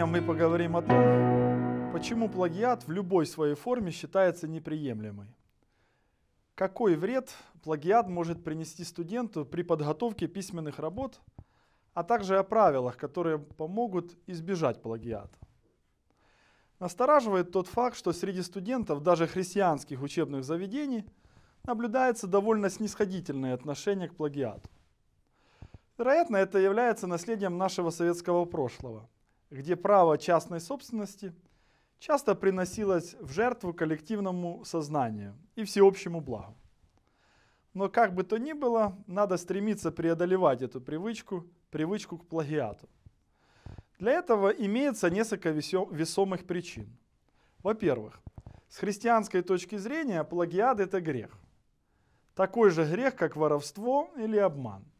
сегодня мы поговорим о том, почему плагиат в любой своей форме считается неприемлемой. Какой вред плагиат может принести студенту при подготовке письменных работ, а также о правилах, которые помогут избежать плагиата. Настораживает тот факт, что среди студентов даже христианских учебных заведений наблюдается довольно снисходительное отношение к плагиату. Вероятно, это является наследием нашего советского прошлого – где право частной собственности часто приносилось в жертву коллективному сознанию и всеобщему благу. Но как бы то ни было, надо стремиться преодолевать эту привычку, привычку к плагиату. Для этого имеется несколько весомых причин. Во-первых, с христианской точки зрения плагиат – это грех. Такой же грех, как воровство или обман –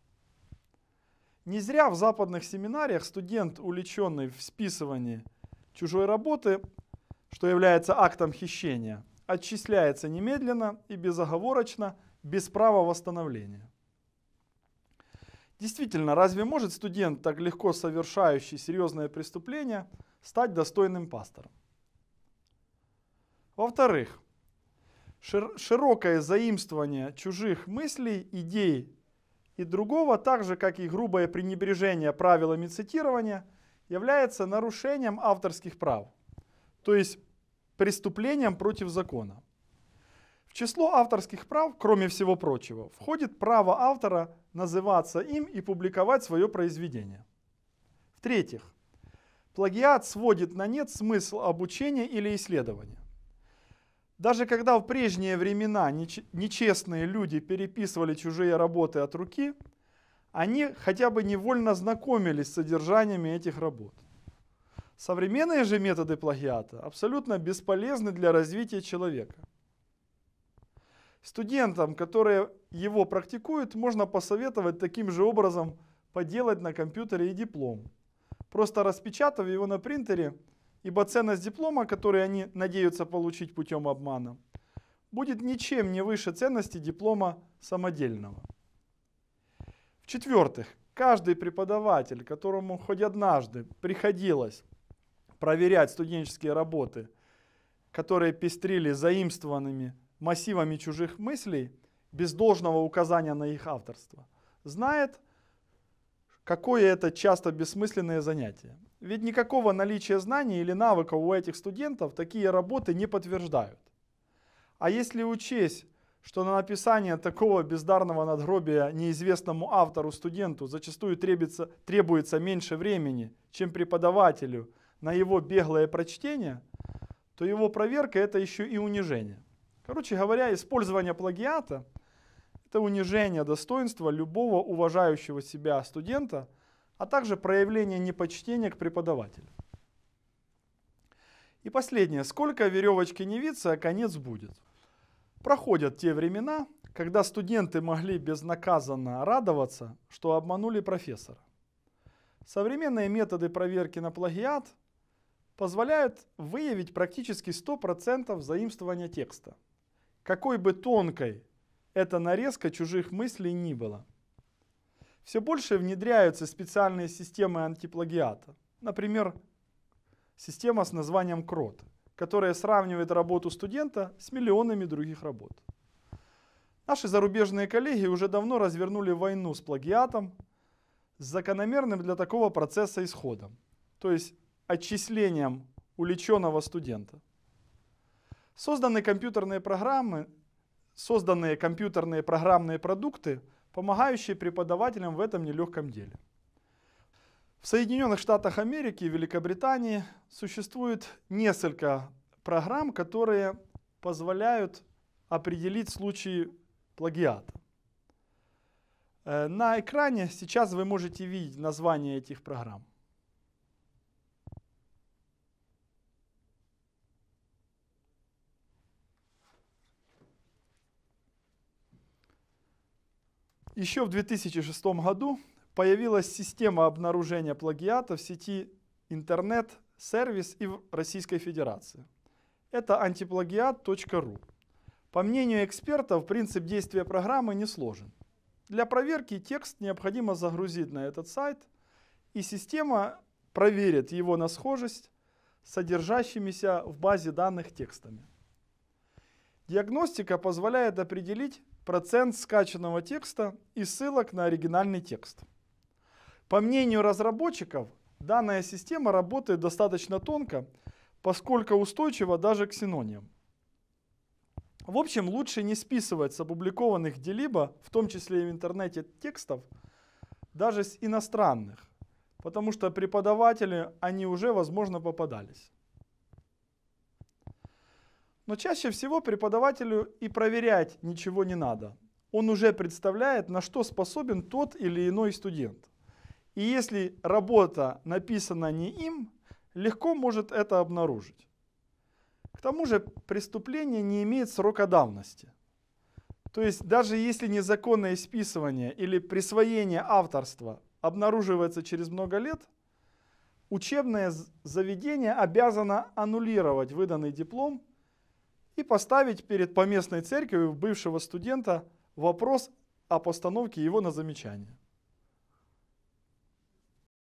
не зря в западных семинариях студент, увлеченный в списывании чужой работы, что является актом хищения, отчисляется немедленно и безоговорочно, без права восстановления. Действительно, разве может студент, так легко совершающий серьезное преступление, стать достойным пастором? Во-вторых, широкое заимствование чужих мыслей, идей и другого, так же как и грубое пренебрежение правилами цитирования, является нарушением авторских прав, то есть преступлением против закона. В число авторских прав, кроме всего прочего, входит право автора называться им и публиковать свое произведение. В-третьих, плагиат сводит на нет смысл обучения или исследования. Даже когда в прежние времена нечестные люди переписывали чужие работы от руки, они хотя бы невольно знакомились с содержаниями этих работ. Современные же методы плагиата абсолютно бесполезны для развития человека. Студентам, которые его практикуют, можно посоветовать таким же образом поделать на компьютере и диплом. Просто распечатав его на принтере – ибо ценность диплома, который они надеются получить путем обмана, будет ничем не выше ценности диплома самодельного. В-четвертых, каждый преподаватель, которому хоть однажды приходилось проверять студенческие работы, которые пестрили заимствованными массивами чужих мыслей, без должного указания на их авторство, знает, какое это часто бессмысленное занятие. Ведь никакого наличия знаний или навыков у этих студентов такие работы не подтверждают. А если учесть, что на написание такого бездарного надгробия неизвестному автору-студенту зачастую требуется, требуется меньше времени, чем преподавателю на его беглое прочтение, то его проверка – это еще и унижение. Короче говоря, использование плагиата – это унижение достоинства любого уважающего себя студента, а также проявление непочтения к преподавателю. И последнее. Сколько веревочки не виться, а конец будет. Проходят те времена, когда студенты могли безнаказанно радоваться, что обманули профессора. Современные методы проверки на плагиат позволяют выявить практически 100% заимствования текста. Какой бы тонкой эта нарезка чужих мыслей ни было. Все больше внедряются специальные системы антиплагиата. Например, система с названием Крот, которая сравнивает работу студента с миллионами других работ. Наши зарубежные коллеги уже давно развернули войну с плагиатом с закономерным для такого процесса исходом, то есть отчислением уличенного студента. Созданы компьютерные программы созданные компьютерные программные продукты, помогающие преподавателям в этом нелегком деле. В Соединенных Штатах Америки и Великобритании существует несколько программ, которые позволяют определить случаи плагиата. Э, на экране сейчас вы можете видеть название этих программ. Еще в 2006 году появилась система обнаружения плагиата в сети интернет-сервис и в Российской Федерации. Это антиплагиат.ру. По мнению экспертов, принцип действия программы не сложен. Для проверки текст необходимо загрузить на этот сайт, и система проверит его на схожесть содержащимися в базе данных текстами. Диагностика позволяет определить процент скачанного текста и ссылок на оригинальный текст. По мнению разработчиков, данная система работает достаточно тонко, поскольку устойчива даже к синонимам. В общем, лучше не списывать с опубликованных где-либо, в том числе и в интернете, текстов, даже с иностранных, потому что преподаватели, они уже, возможно, попадались. Но чаще всего преподавателю и проверять ничего не надо. Он уже представляет, на что способен тот или иной студент. И если работа написана не им, легко может это обнаружить. К тому же преступление не имеет срока давности. То есть даже если незаконное списывание или присвоение авторства обнаруживается через много лет, учебное заведение обязано аннулировать выданный диплом и поставить перед поместной церковью бывшего студента вопрос о постановке его на замечание.